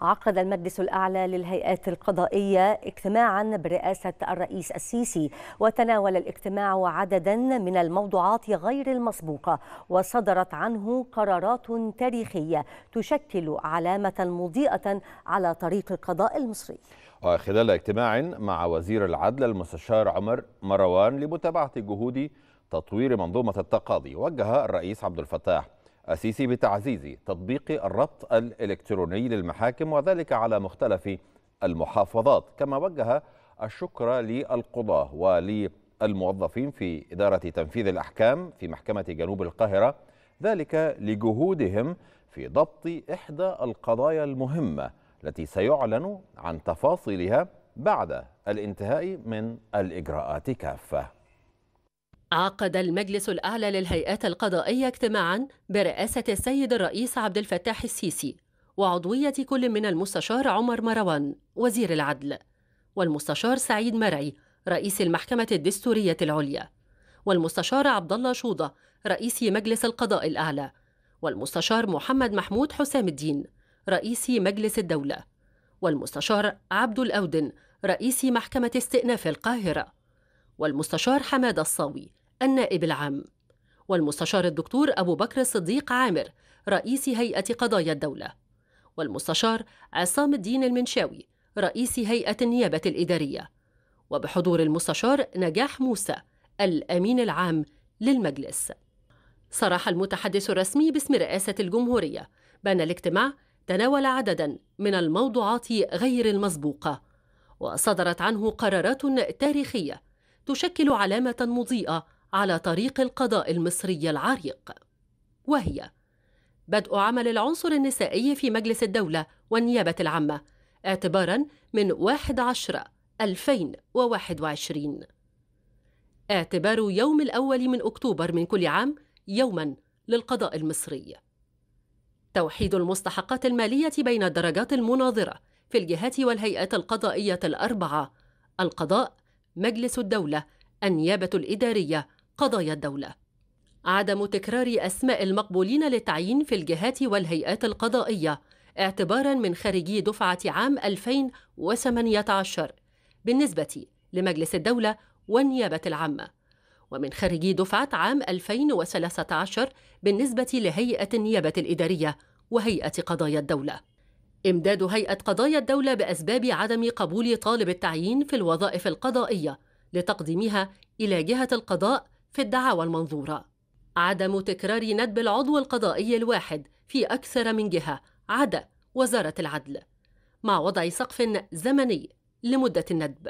عقد المجلس الأعلى للهيئات القضائية اجتماعا برئاسة الرئيس السيسي وتناول الاجتماع عددا من الموضوعات غير المسبوقة وصدرت عنه قرارات تاريخية تشكل علامة مضيئة على طريق القضاء المصري وخلال اجتماع مع وزير العدل المستشار عمر مروان لمتابعة جهود تطوير منظومة التقاضي وجه الرئيس عبد الفتاح السيسي بتعزيز تطبيق الربط الإلكتروني للمحاكم وذلك على مختلف المحافظات كما وجه الشكر للقضاة وللموظفين في إدارة تنفيذ الأحكام في محكمة جنوب القاهرة ذلك لجهودهم في ضبط إحدى القضايا المهمة التي سيعلن عن تفاصيلها بعد الانتهاء من الإجراءات كافة عقد المجلس الأعلى للهيئات القضائية اجتماعا برئاسة السيد الرئيس عبد الفتاح السيسي وعضوية كل من المستشار عمر مروان وزير العدل والمستشار سعيد مرعي رئيس المحكمة الدستورية العليا والمستشار عبد الله شوضة رئيس مجلس القضاء الأعلى والمستشار محمد محمود حسام الدين رئيس مجلس الدولة والمستشار عبد الأودن رئيس محكمة استئناف القاهرة والمستشار حماد الصاوي النائب العام والمستشار الدكتور أبو بكر الصديق عامر رئيس هيئة قضايا الدولة والمستشار عصام الدين المنشاوي رئيس هيئة النيابة الإدارية وبحضور المستشار نجاح موسى الأمين العام للمجلس صرح المتحدث الرسمي باسم رئاسة الجمهورية بأن الاجتماع تناول عددا من الموضوعات غير المسبوقة وصدرت عنه قرارات تاريخية تشكل علامة مضيئة على طريق القضاء المصري العريق وهي بدء عمل العنصر النسائي في مجلس الدولة والنيابة العامة اعتباراً من 1 2021 اعتبار يوم الأول من أكتوبر من كل عام يوماً للقضاء المصري توحيد المستحقات المالية بين الدرجات المناظرة في الجهات والهيئات القضائية الأربعة القضاء مجلس الدولة النيابة الإدارية قضايا الدولة عدم تكرار أسماء المقبولين للتعيين في الجهات والهيئات القضائية اعتباراً من خارجي دفعة عام 2018 بالنسبة لمجلس الدولة والنيابة العامة ومن خارجي دفعة عام 2013 بالنسبة لهيئة النيابة الإدارية وهيئة قضايا الدولة إمداد هيئة قضايا الدولة بأسباب عدم قبول طالب التعيين في الوظائف القضائية لتقديمها إلى جهة القضاء في الدعاوى المنظورة عدم تكرار ندب العضو القضائي الواحد في أكثر من جهة عدا وزارة العدل مع وضع سقف زمني لمدة الندب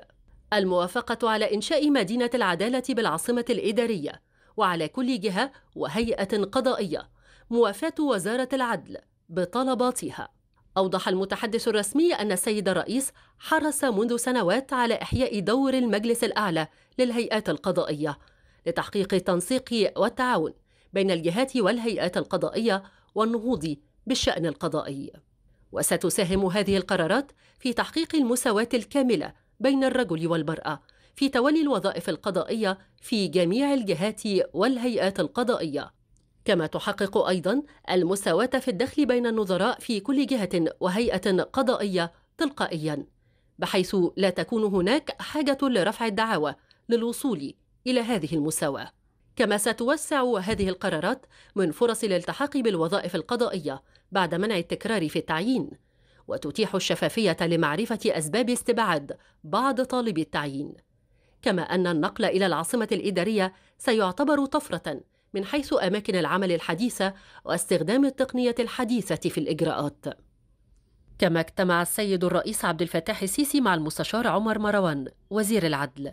الموافقة على إنشاء مدينة العدالة بالعاصمة الإدارية وعلى كل جهة وهيئة قضائية موافاة وزارة العدل بطلباتها أوضح المتحدث الرسمي أن السيد الرئيس حرص منذ سنوات على إحياء دور المجلس الأعلى للهيئات القضائية لتحقيق التنسيق والتعاون بين الجهات والهيئات القضائية والنهوض بالشأن القضائي. وستساهم هذه القرارات في تحقيق المساواة الكاملة بين الرجل والمرأة في تولي الوظائف القضائية في جميع الجهات والهيئات القضائية. كما تحقق أيضا المساواة في الدخل بين النظراء في كل جهة وهيئة قضائية تلقائيا بحيث لا تكون هناك حاجة لرفع الدعاوى للوصول إلى هذه المساواة كما ستوسع هذه القرارات من فرص الالتحاق بالوظائف القضائية بعد منع التكرار في التعيين وتتيح الشفافية لمعرفة أسباب استبعاد بعض طالبي التعيين كما أن النقل إلى العاصمة الإدارية سيعتبر طفرة من حيث أماكن العمل الحديثة واستخدام التقنية الحديثة في الإجراءات كما اجتمع السيد الرئيس عبد الفتاح السيسي مع المستشار عمر مروان وزير العدل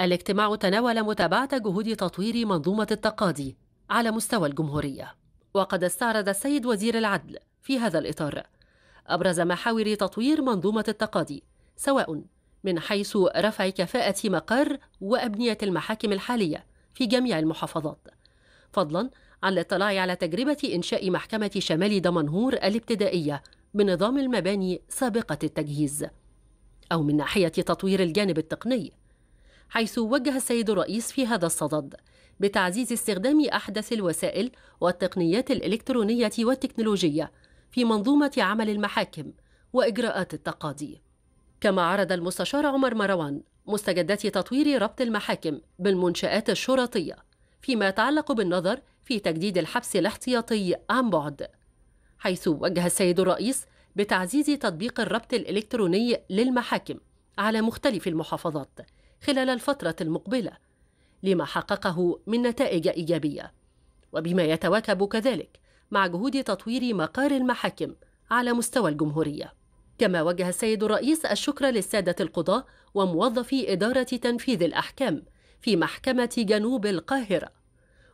الاجتماع تناول متابعة جهود تطوير منظومة التقاضي على مستوى الجمهورية وقد استعرض السيد وزير العدل في هذا الإطار أبرز محاور تطوير منظومة التقاضي سواء من حيث رفع كفاءة مقر وأبنية المحاكم الحالية في جميع المحافظات فضلا عن الاطلاع على تجربة إنشاء محكمة شمال دمنهور الابتدائية بنظام المباني سابقة التجهيز أو من ناحية تطوير الجانب التقني حيث وجه السيد الرئيس في هذا الصدد بتعزيز استخدام أحدث الوسائل والتقنيات الإلكترونية والتكنولوجية في منظومة عمل المحاكم وإجراءات التقاضي. كما عرض المستشار عمر مروان مستجدات تطوير ربط المحاكم بالمنشآت الشرطية فيما يتعلق بالنظر في تجديد الحبس الاحتياطي عن بعد حيث وجه السيد الرئيس بتعزيز تطبيق الربط الإلكتروني للمحاكم على مختلف المحافظات خلال الفترة المقبلة لما حققه من نتائج إيجابية وبما يتواكب كذلك مع جهود تطوير مقار المحاكم على مستوى الجمهورية كما وجه السيد الرئيس الشكر للسادة القضاة وموظفي إدارة تنفيذ الأحكام في محكمة جنوب القاهرة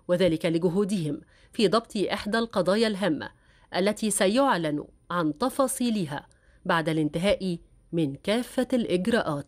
وذلك لجهودهم في ضبط إحدى القضايا الهامة التي سيعلن عن تفاصيلها بعد الانتهاء من كافة الإجراءات